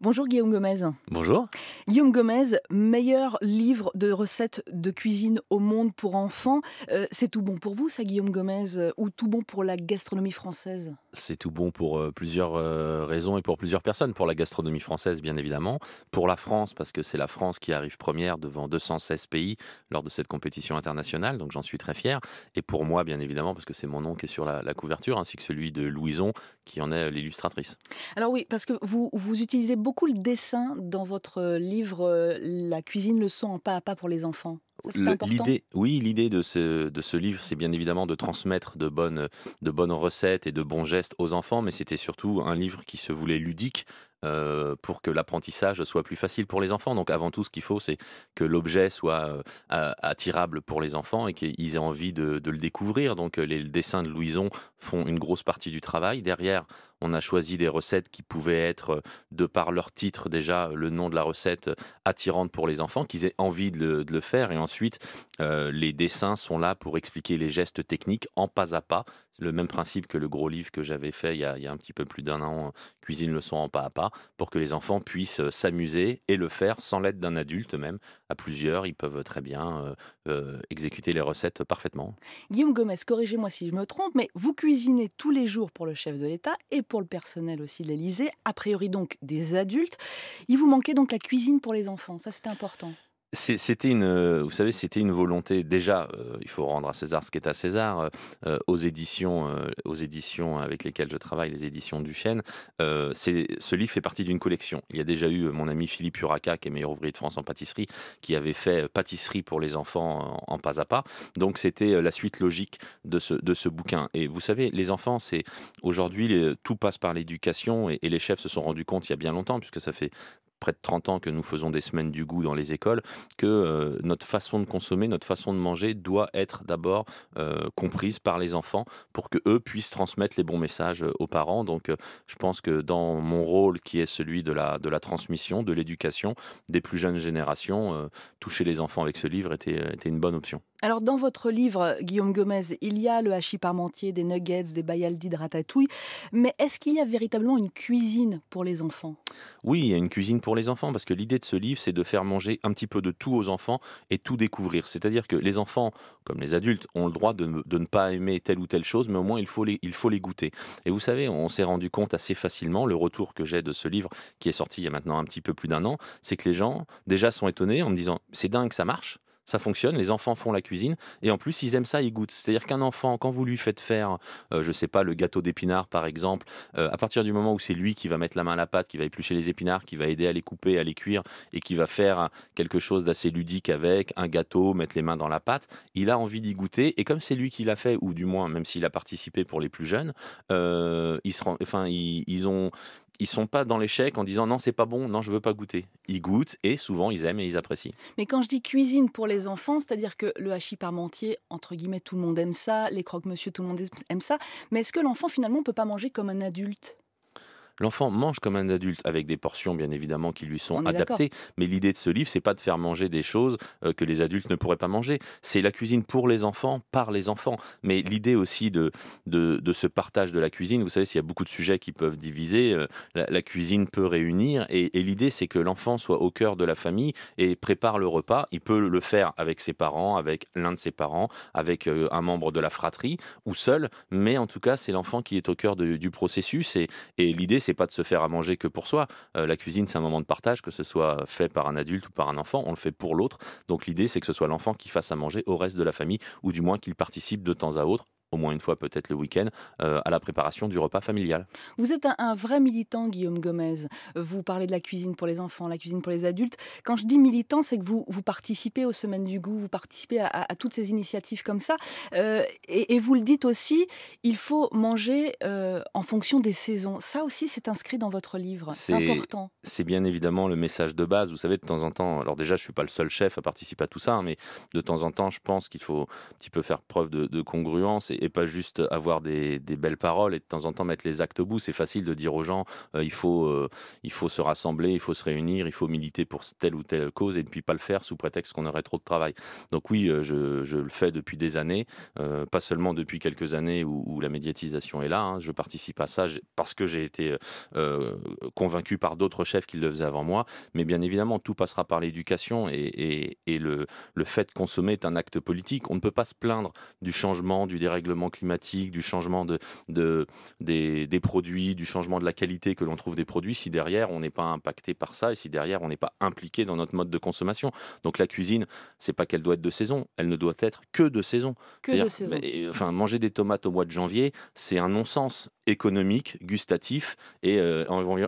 Bonjour Guillaume Gomez. Bonjour. Guillaume Gomez, meilleur livre de recettes de cuisine au monde pour enfants. Euh, c'est tout bon pour vous, ça, Guillaume Gomez, euh, ou tout bon pour la gastronomie française C'est tout bon pour euh, plusieurs raisons et pour plusieurs personnes. Pour la gastronomie française, bien évidemment. Pour la France, parce que c'est la France qui arrive première devant 216 pays lors de cette compétition internationale, donc j'en suis très fier. Et pour moi, bien évidemment, parce que c'est mon nom qui est sur la, couverture, ainsi que celui de Louison, qui en est l'illustratrice. Alors oui, parce que vous, vous utilisez beaucoup le dessin dans votre euh, livre euh, La cuisine, le son en pas à pas pour les enfants. L'idée, oui, l'idée de ce, de ce livre, c'est bien évidemment de transmettre de bonnes, de bonnes recettes et de bons gestes aux enfants, mais c'était surtout un livre qui se voulait ludique, euh, pour que l'apprentissage soit plus facile pour les enfants. Donc avant tout, ce qu'il faut, c'est que l'objet soit attirable pour les enfants et qu'ils aient envie de, le découvrir. Donc les dessins de Louison font une grosse partie du travail. Derrière, on a choisi des recettes qui pouvaient être, euh, de par leur titre déjà, euh, le nom de la recette, euh, attirante pour les enfants, qu'ils aient envie de le, faire. Et ensuite, les dessins sont là pour expliquer les gestes techniques en pas à pas. Le même principe que le gros livre que j'avais fait il y, a, un petit peu plus d'un an, Cuisine le son en pas à pas, pour que les enfants puissent s'amuser et le faire sans l'aide d'un adulte même. À plusieurs, ils peuvent très bien exécuter les recettes parfaitement. Guillaume Gomez, corrigez-moi si je me trompe, mais vous cuisinez tous les jours pour le chef de l'État et pour le personnel aussi de l'Elysée, a priori donc des adultes. Il vous manquait donc la cuisine pour les enfants, ça c'était important. C'était une, euh, vous savez, c'était une volonté. Déjà, euh, il faut rendre à César ce qui est à César. Euh, aux éditions, aux éditions avec lesquelles je travaille, les éditions du Chêne, ce livre fait partie d'une collection. Il y a déjà eu mon ami Philippe Huraca, qui est meilleur ouvrier de France en pâtisserie, qui avait fait pâtisserie pour les enfants en, pas à pas. Donc c'était la suite logique de ce, de ce bouquin. Et vous savez, les enfants, c'est aujourd'hui tout passe par l'éducation et, et les chefs se sont rendus compte il y a bien longtemps, puisque ça fait près de 30 ans que nous faisons des semaines du goût dans les écoles, que euh, notre façon de consommer, notre façon de manger doit être d'abord euh, comprise par les enfants pour que eux puissent transmettre les bons messages euh, aux parents. Donc je pense que dans mon rôle qui est celui de la, de la transmission, de l'éducation des plus jeunes générations, toucher les enfants avec ce livre était, était une bonne option. Alors dans votre livre, Guillaume Gomez, il y a le hachis parmentier, des nuggets, des Bayal d'hydratatouille. mais est-ce qu'il y a véritablement une cuisine pour les enfants Oui, il y a une cuisine pour les enfants, parce que l'idée de ce livre, c'est de faire manger un petit peu de tout aux enfants et tout découvrir. C'est-à-dire que les enfants, comme les adultes, ont le droit de, ne pas aimer telle ou telle chose, mais au moins il faut les, il faut les goûter. Et vous savez, on s'est rendu compte assez facilement, le retour que j'ai de ce livre, qui est sorti il y a maintenant un petit peu plus d'un an, c'est que les gens déjà sont étonnés en me disant, c'est dingue, ça marche ça fonctionne, les enfants font la cuisine, et en plus, ils aiment ça, ils goûtent. C'est-à-dire qu'un enfant, quand vous lui faites faire, euh, je sais pas, le gâteau d'épinards, par exemple, euh, à partir du moment où c'est lui qui va mettre la main à la pâte, qui va éplucher les épinards, qui va aider à les couper, à les cuire, et qui va faire quelque chose d'assez ludique avec un gâteau, mettre les mains dans la pâte, il a envie d'y goûter, et comme c'est lui qui l'a fait, ou du moins, même s'il a participé pour les plus jeunes, euh, ils, se enfin, ils ont ils sont pas dans l'échec en disant non c'est pas bon, non je veux pas goûter. Ils goûtent et souvent ils aiment et ils apprécient. Mais quand je dis cuisine pour les enfants, c'est-à-dire que le hachis parmentier entre guillemets tout le monde aime ça, les croque-monsieur tout le monde aime ça, mais est-ce que l'enfant finalement peut pas manger comme un adulte L'enfant mange comme un adulte, avec des portions bien évidemment qui lui sont adaptées. Mais l'idée de ce livre, c'est pas de faire manger des choses euh, que les adultes ne pourraient pas manger. C'est la cuisine pour les enfants, par les enfants. Mais l'idée aussi de, de, ce partage de la cuisine, vous savez, s'il y a beaucoup de sujets qui peuvent diviser, euh, la, cuisine peut réunir. Et, l'idée, c'est que l'enfant soit au cœur de la famille et prépare le repas. Il peut le faire avec ses parents, avec l'un de ses parents, avec euh, un membre de la fratrie ou seul. Mais en tout cas, c'est l'enfant qui est au cœur du processus. Et, et l'idée, pas de se faire à manger que pour soi. Euh, la cuisine, c'est un moment de partage, que ce soit fait par un adulte ou par un enfant, on le fait pour l'autre. Donc l'idée, c'est que ce soit l'enfant qui fasse à manger au reste de la famille, ou du moins qu'il participe de temps à autre au moins une fois peut-être le week-end, euh, à la préparation du repas familial. Vous êtes un, vrai militant, Guillaume Gomez. Vous parlez de la cuisine pour les enfants, la cuisine pour les adultes. Quand je dis militant, c'est que vous, vous participez aux semaines du goût, vous participez à, toutes ces initiatives comme ça. Euh, et, vous le dites aussi, il faut manger euh, en fonction des saisons. Ça aussi, c'est inscrit dans votre livre. C'est important. C'est bien évidemment le message de base. Vous savez, de temps en temps, alors déjà, je ne suis pas le seul chef à participer à tout ça, hein, mais de temps en temps, je pense qu'il faut un petit peu faire preuve de, de congruence et pas juste avoir des, belles paroles et de temps en temps mettre les actes au bout. C'est facile de dire aux gens euh, il, faut, euh, il faut se rassembler, il faut se réunir, il faut militer pour telle ou telle cause et ne puis pas le faire sous prétexte qu'on aurait trop de travail. Donc oui, euh, je, le fais depuis des années, pas seulement depuis quelques années où, la médiatisation est là. Hein. je participe à ça parce que j'ai été convaincu par d'autres chefs qui le faisaient avant moi. Mais bien évidemment, tout passera par l'éducation et, le, le fait de consommer est un acte politique. On ne peut pas se plaindre du changement, du dérèglement climatique, du changement de, de des, produits, du changement de la qualité que l'on trouve des produits, si derrière on n'est pas impacté par ça et si derrière on n'est pas impliqué dans notre mode de consommation. Donc la cuisine, c'est pas qu'elle doit être de saison, elle ne doit être que de saison. Euh, enfin, manger des tomates au mois de janvier, c'est un non-sens économique, gustatif et euh,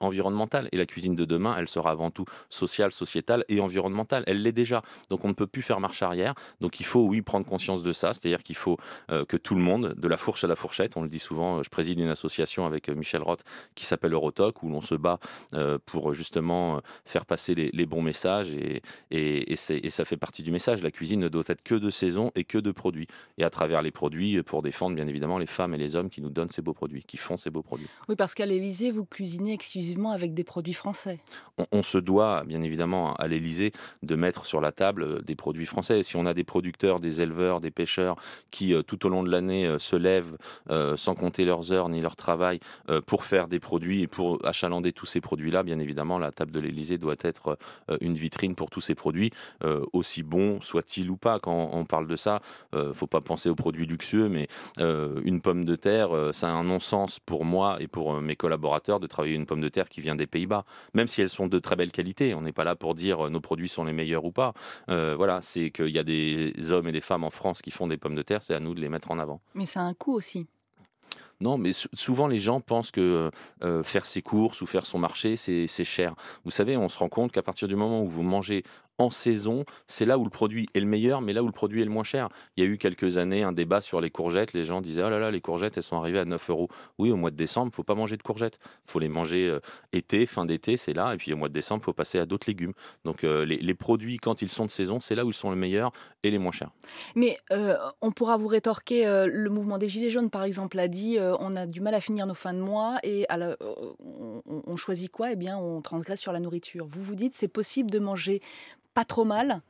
environnemental. Et la cuisine de demain, elle sera avant tout sociale, sociétale et environnementale. Elle l'est déjà. Donc on ne peut plus faire marche arrière. Donc il faut, oui, prendre conscience de ça. C'est-à-dire qu'il faut euh, que tout le monde, de la fourche à la fourchette. On le dit souvent, euh, je préside une association avec euh, Michel Roth qui s'appelle Eurotoc, où l'on se bat euh, pour justement faire passer les, bons messages et, et, ça fait partie du message. La cuisine ne doit être que de saison et que de produits. Et à travers les produits, pour défendre bien évidemment les femmes et les hommes qui nous donnent ces beaux produits, qui font ces beaux produits. Oui, parce qu'à l'Élysée, vous cuisinez exclusivement avec des produits français. On, on se doit bien évidemment à l'Élysée de mettre sur la table des produits français. Si on a des producteurs, des éleveurs, des pêcheurs qui tout au long de l'année euh, se lèvent euh, sans compter leurs heures ni leur travail euh, pour faire des produits et pour achalander tous ces produits-là. Bien évidemment, la table de l'Elysée doit être une vitrine pour tous ces produits, aussi bons soient-ils ou pas. Quand on parle de ça, faut pas penser aux produits luxueux, mais une pomme de terre, ça a un non-sens pour moi et pour mes collaborateurs de travailler une pomme de terre qui vient des Pays-Bas, même si elles sont de très belle qualité. On n'est pas là pour dire nos produits sont les meilleurs ou pas. voilà, c'est qu'il y a des hommes et des femmes en France qui font des pommes de terre, c'est à nous de les mettre en avant. Mais ça a un coût aussi. Non, mais souvent les gens pensent que euh, euh, faire ses courses ou faire son marché, c'est cher. Vous savez, on se rend compte qu'à partir du moment où vous mangez en saison, c'est là où le produit est le meilleur, mais là où le produit est le moins cher. Il y a eu quelques années un débat sur les courgettes. Les gens disaient Oh là là, les courgettes, elles sont arrivées à 9 euros. Oui, au mois de décembre, faut pas manger de courgettes. Il faut les manger euh, été, fin d'été, c'est là. Et puis au mois de décembre, faut passer à d'autres légumes. Donc les, produits, quand ils sont de saison, c'est là où ils sont le meilleur et les moins chers. Mais on pourra vous rétorquer le mouvement des Gilets jaunes, par exemple, a dit euh, on a du mal à finir nos fins de mois et à euh, on, on, choisit quoi Eh bien, on transgresse sur la nourriture. Vous vous dites, c'est possible de manger pas trop mal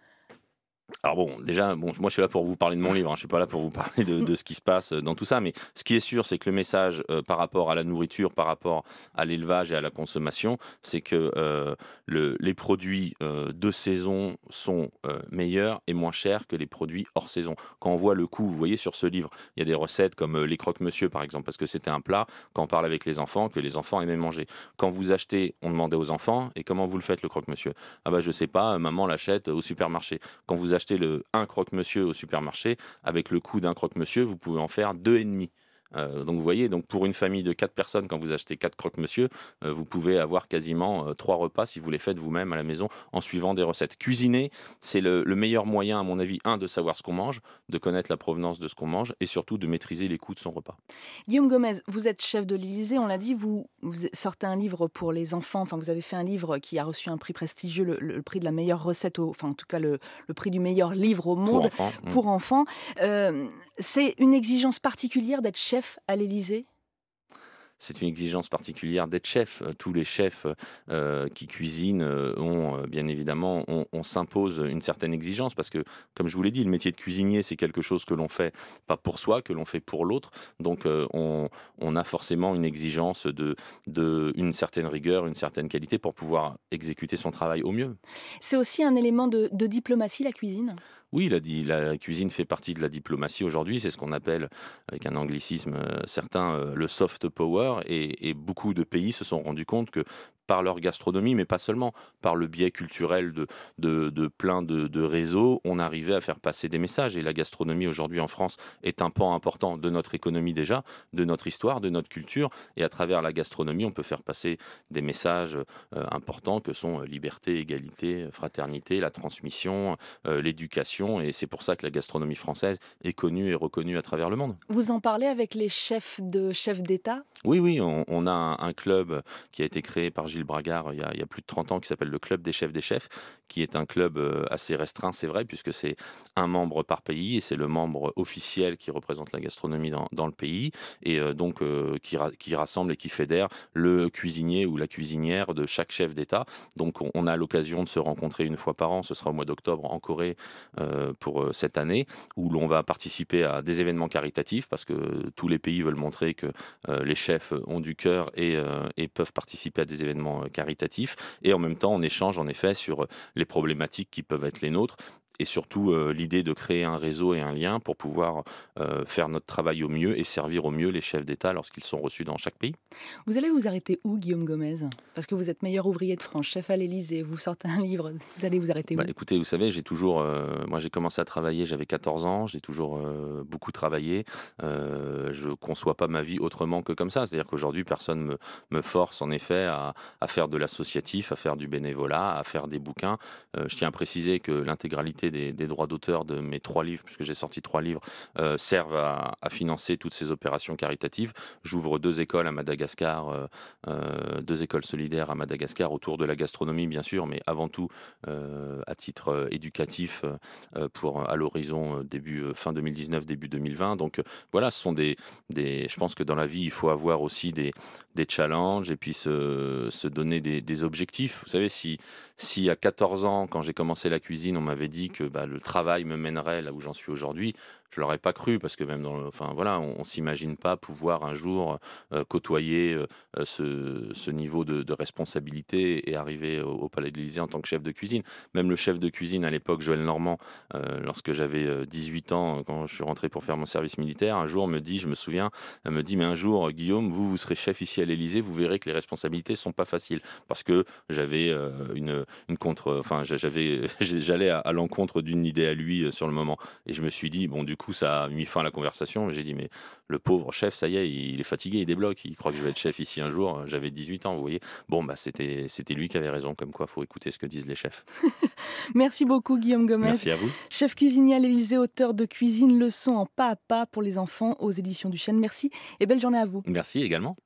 alors bon, déjà, bon, moi je suis là pour vous parler de mon livre, hein. je ne suis pas là pour vous parler de, ce qui se passe euh, dans tout ça, mais ce qui est sûr, c'est que le message euh, par rapport à la nourriture, par rapport à l'élevage et à la consommation, c'est que euh, les produits de saison sont meilleurs et moins chers que les produits hors saison. Quand on voit le coût, vous voyez sur ce livre, il y a des recettes comme les croque-monsieur par exemple, parce que c'était un plat, quand on parle avec les enfants, que les enfants aimaient manger. Quand vous achetez, on demandait aux enfants, et comment vous le faites le croque-monsieur Ah bah je sais pas, maman l'achète au supermarché. Quand vous Acheter le, un croque-monsieur au supermarché, avec le coût d'un croque-monsieur, vous pouvez en faire deux et demi. Euh, donc vous voyez, donc pour une famille de 4 personnes, quand vous achetez 4 croque-monsieur, euh, vous pouvez avoir quasiment euh, trois 3 repas si vous les faites vous-même à la maison en suivant des recettes. Cuisiner, c'est le, meilleur moyen, à mon avis, un, de savoir ce qu'on mange, de connaître la provenance de ce qu'on mange et surtout de maîtriser les coûts de son repas. Guillaume Gomez, vous êtes chef de l'Élysée, on l'a dit, vous, sortez un livre pour les enfants, enfin vous avez fait un livre qui a reçu un prix prestigieux, le, prix de la meilleure recette, enfin en tout cas le, prix du meilleur livre au monde mmh. Pour enfants. c'est une exigence particulière d'être chef à l'Élysée c'est une exigence particulière d'être chef. Euh, tous les chefs euh, euh, qui cuisinent ont, bien évidemment, on, s'impose une certaine exigence parce que, comme je vous l'ai dit, le métier de cuisinier, c'est quelque chose que l'on fait pas pour soi, que l'on fait pour l'autre. Donc, on, a forcément une exigence de, de, une certaine rigueur, une certaine qualité pour pouvoir exécuter son travail au mieux. C'est aussi un élément de diplomatie, la cuisine oui, la, la cuisine fait partie de la diplomatie aujourd'hui. C'est ce qu'on appelle, avec un anglicisme euh, certain, euh, le soft power. Et, et beaucoup de pays se sont rendus compte que par leur gastronomie, mais pas seulement, par le biais culturel de, de, plein de, réseaux, on arrivait à faire passer des messages. Et la gastronomie aujourd'hui en France est un pan important de notre économie déjà, de notre histoire, de notre culture. Et à travers la gastronomie, on peut faire passer des messages euh, importants que sont euh, liberté, égalité, fraternité, la transmission, euh, l'éducation. Et c'est pour ça que la gastronomie française est connue et reconnue à travers le monde. Vous en parlez avec les chefs de chefs d'État Oui, oui, on, a un, un, club qui a été créé par Gilles Bragard il y, a, plus de 30 ans qui s'appelle le Club des chefs des chefs, qui est un club euh, assez restreint, c'est vrai, puisque c'est un membre par pays et c'est le membre officiel qui représente la gastronomie dans, le pays et euh, donc euh, qui, rassemble et qui fédère le cuisinier ou la cuisinière de chaque chef d'État. Donc on, a l'occasion de se rencontrer une fois par an, ce sera au mois d'octobre en Corée pour cette année, où l'on va participer à des événements caritatifs parce que tous les pays veulent montrer que les chefs ont du cœur et peuvent participer à des événements euh, caritatif. Et en même temps, on échange en effet sur euh, les problématiques qui peuvent être les nôtres et surtout euh, l'idée de créer un réseau et un lien pour pouvoir euh, faire notre travail au mieux et servir au mieux les chefs d'État lorsqu'ils sont reçus dans chaque pays. Vous allez vous arrêter où, Guillaume Gomez Parce que vous êtes meilleur ouvrier de France, chef à l'Élysée, vous sortez un livre, vous allez vous arrêter où bah, Écoutez, vous savez, j'ai toujours, euh, moi j'ai commencé à travailler, j'avais 14 ans, j'ai toujours beaucoup travaillé. je ne conçois pas ma vie autrement que comme ça. C'est-à-dire qu'aujourd'hui, personne me, me force en effet à faire de l'associatif, à faire du bénévolat, à faire des bouquins. je tiens à préciser que l'intégralité des, droits d'auteur de mes trois livres, puisque j'ai sorti trois livres, euh, servent à, financer toutes ces opérations caritatives. J'ouvre deux écoles à Madagascar, euh, euh, deux écoles solidaires à Madagascar, autour de la gastronomie, bien sûr, mais avant tout à titre éducatif pour à l'horizon début fin 2019, début 2020. Donc voilà, ce sont des, des, Je pense que dans la vie, il faut avoir aussi des, des challenges et puis se, se donner des, des objectifs. Vous savez, si, si à 14 ans, quand j'ai commencé la cuisine, on m'avait dit que bah, le travail me mènerait là où j'en suis aujourd'hui, je l'aurais pas cru parce que même dans le, enfin voilà, on, s'imagine pas pouvoir un jour euh, côtoyer euh, euh, ce, niveau de, responsabilité et arriver au, Palais de l'Élysée en tant que chef de cuisine. Même le chef de cuisine à l'époque, Joël Normand, lorsque j'avais 18 ans, quand je suis rentré pour faire mon service militaire, un jour me dit, je me souviens, me dit mais un jour Guillaume, vous vous serez chef ici à l'Élysée, vous verrez que les responsabilités sont pas faciles parce que j'avais une, une contre, enfin j'avais j'allais à, à l'encontre d'une idée à lui sur le moment et je me suis dit bon du coup ça a mis fin à la conversation. J'ai dit, mais le pauvre chef, ça y est, il est fatigué, il débloque. Il croit que je vais être chef ici un jour. J'avais 18 ans, vous voyez. Bon, bah, c'était lui qui avait raison. Comme quoi, faut écouter ce que disent les chefs. Merci beaucoup, Guillaume Gomez. Merci à vous. Chef cuisinier à l'Élysée, auteur de Cuisine, leçon en pas à pas pour les enfants aux éditions du Chêne. Merci et belle journée à vous. Merci également.